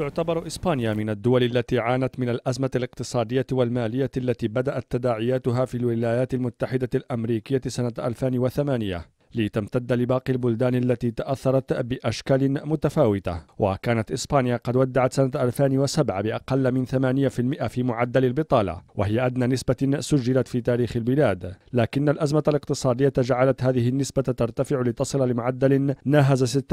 تعتبر إسبانيا من الدول التي عانت من الأزمة الاقتصادية والمالية التي بدأت تداعياتها في الولايات المتحدة الأمريكية سنة 2008 لتمتد لباقي البلدان التي تأثرت بأشكال متفاوتة وكانت إسبانيا قد ودعت سنة 2007 بأقل من 8% في معدل البطالة وهي أدنى نسبة سجلت في تاريخ البلاد لكن الأزمة الاقتصادية جعلت هذه النسبة ترتفع لتصل لمعدل ناهز 26%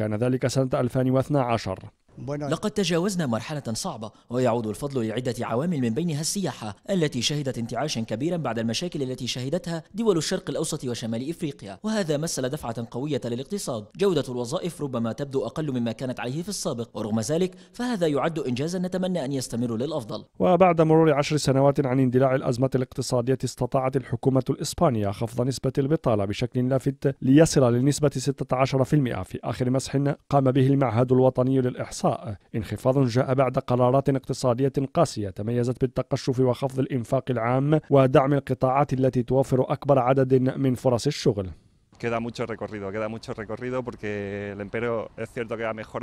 كان ذلك سنة 2012 لقد تجاوزنا مرحلة صعبة ويعود الفضل لعدة عوامل من بينها السياحة التي شهدت انتعاشا كبيرا بعد المشاكل التي شهدتها دول الشرق الأوسط وشمال إفريقيا وهذا مثل دفعة قوية للاقتصاد جودة الوظائف ربما تبدو أقل مما كانت عليه في السابق ورغم ذلك فهذا يعد إنجازا نتمنى أن يستمر للأفضل وبعد مرور عشر سنوات عن اندلاع الأزمة الاقتصادية استطاعت الحكومة الإسبانية خفض نسبة البطالة بشكل لافت ليصل لنسبة 16% في آخر مسح قام به المعهد الوطني للإحصاء انخفاض جاء بعد قرارات اقتصادية قاسية تميزت بالتقشف وخفض الإنفاق العام ودعم القطاعات التي توفر أكبر عدد من فرص الشغل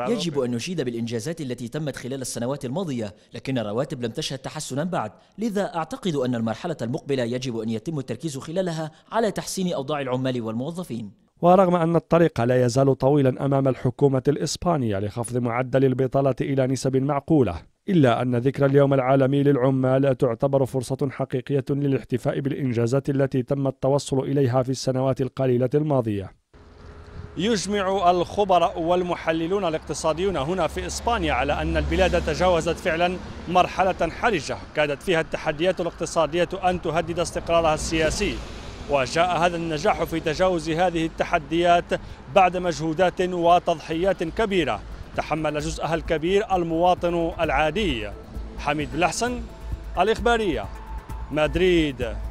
يجب أن نشيد بالإنجازات التي تمت خلال السنوات الماضية، لكن الرواتب لم تشهد تحسنا بعد، لذا أعتقد أن المرحلة المقبلة يجب أن يتم التركيز خلالها على تحسين أوضاع العمال والموظفين. ورغم أن الطريق لا يزال طويلا أمام الحكومة الإسبانية لخفض معدل البطالة إلى نسب معقولة إلا أن ذكرى اليوم العالمي للعمال تعتبر فرصة حقيقية للاحتفاء بالإنجازات التي تم التوصل إليها في السنوات القليلة الماضية يجمع الخبراء والمحللون الاقتصاديون هنا في إسبانيا على أن البلاد تجاوزت فعلا مرحلة حرجة كادت فيها التحديات الاقتصادية أن تهدد استقرارها السياسي وجاء هذا النجاح في تجاوز هذه التحديات بعد مجهودات وتضحيات كبيرة تحمل جزءها الكبير المواطن العادي حميد بلحسن الإخبارية مدريد